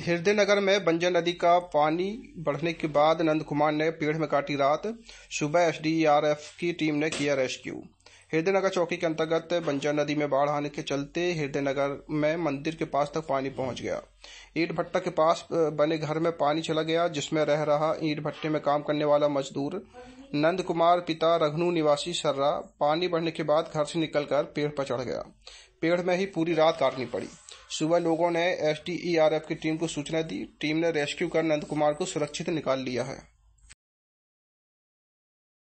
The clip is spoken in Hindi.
हृदय नगर में बंजर नदी का पानी बढ़ने के बाद नंद कुमार ने पेड़ में काटी रात सुबह एसडीआरएफ की टीम ने किया रेस्क्यू हृदय नगर चौकी के अंतर्गत बंजर नदी में बाढ़ आने के चलते हृदय नगर में मंदिर के पास तक पानी पहुंच गया ईट भट्टा के पास बने घर में पानी चला गया जिसमें रह रहा ईट भट्टे में काम करने वाला मजदूर नंद कुमार पिता रघनु निवासी सर्रा पानी बढ़ने के बाद घर से निकलकर पेड़ पर चढ़ गया पेड़ में ही पूरी रात काटनी पड़ी सुबह लोगों ने एसटीईआरएफ की टीम को सूचना दी टीम ने रेस्क्यू कर नंद कुमार को सुरक्षित निकाल लिया है